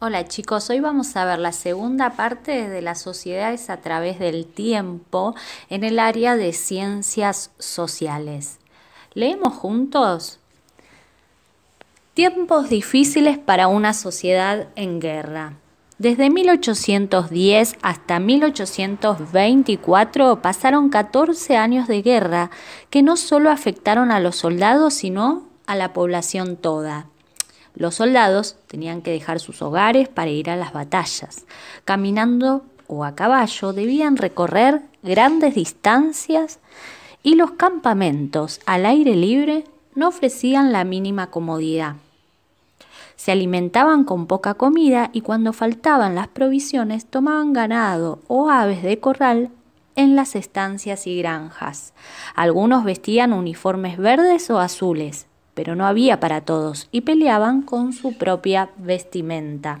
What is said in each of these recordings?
Hola chicos, hoy vamos a ver la segunda parte de las sociedades a través del tiempo en el área de ciencias sociales. ¿Leemos juntos? Tiempos difíciles para una sociedad en guerra. Desde 1810 hasta 1824 pasaron 14 años de guerra que no solo afectaron a los soldados, sino a la población toda. Los soldados tenían que dejar sus hogares para ir a las batallas. Caminando o a caballo debían recorrer grandes distancias y los campamentos al aire libre no ofrecían la mínima comodidad. Se alimentaban con poca comida y cuando faltaban las provisiones tomaban ganado o aves de corral en las estancias y granjas. Algunos vestían uniformes verdes o azules, pero no había para todos y peleaban con su propia vestimenta.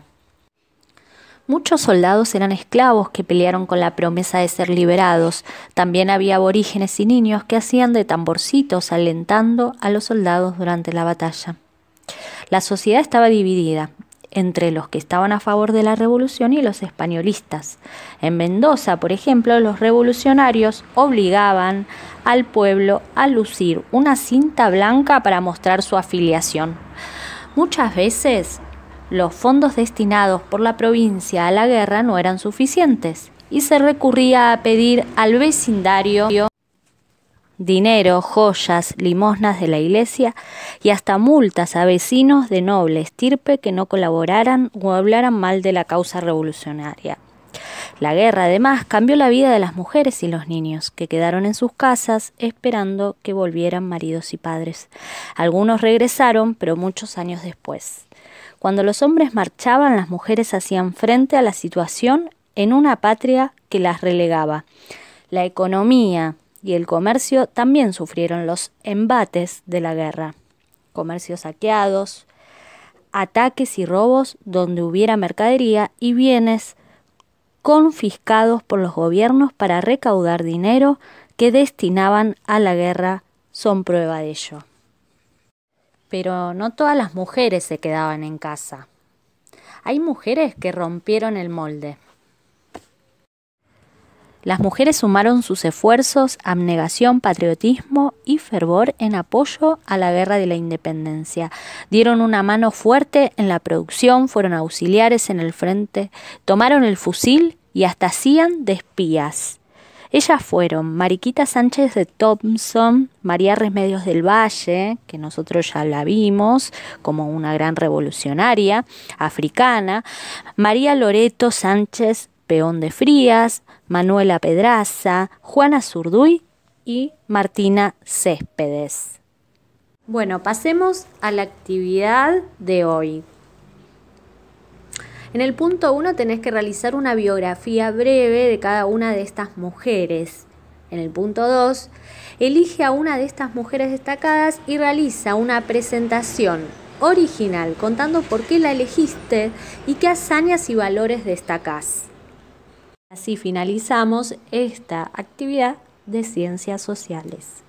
Muchos soldados eran esclavos que pelearon con la promesa de ser liberados. También había aborígenes y niños que hacían de tamborcitos alentando a los soldados durante la batalla. La sociedad estaba dividida entre los que estaban a favor de la revolución y los españolistas. En Mendoza, por ejemplo, los revolucionarios obligaban al pueblo a lucir una cinta blanca para mostrar su afiliación. Muchas veces los fondos destinados por la provincia a la guerra no eran suficientes y se recurría a pedir al vecindario dinero, joyas, limosnas de la iglesia y hasta multas a vecinos de noble estirpe que no colaboraran o hablaran mal de la causa revolucionaria. La guerra además cambió la vida de las mujeres y los niños, que quedaron en sus casas esperando que volvieran maridos y padres. Algunos regresaron, pero muchos años después. Cuando los hombres marchaban, las mujeres hacían frente a la situación en una patria que las relegaba. La economía, y el comercio también sufrieron los embates de la guerra. Comercios saqueados, ataques y robos donde hubiera mercadería y bienes confiscados por los gobiernos para recaudar dinero que destinaban a la guerra son prueba de ello. Pero no todas las mujeres se quedaban en casa. Hay mujeres que rompieron el molde las mujeres sumaron sus esfuerzos, abnegación, patriotismo y fervor en apoyo a la guerra de la independencia. Dieron una mano fuerte en la producción, fueron auxiliares en el frente, tomaron el fusil y hasta hacían de espías. Ellas fueron Mariquita Sánchez de Thompson, María Remedios del Valle, que nosotros ya la vimos como una gran revolucionaria africana, María Loreto Sánchez Peón de Frías, Manuela Pedraza, Juana Zurduy y Martina Céspedes. Bueno, pasemos a la actividad de hoy. En el punto 1 tenés que realizar una biografía breve de cada una de estas mujeres. En el punto 2, elige a una de estas mujeres destacadas y realiza una presentación original contando por qué la elegiste y qué hazañas y valores destacás. Así finalizamos esta actividad de ciencias sociales.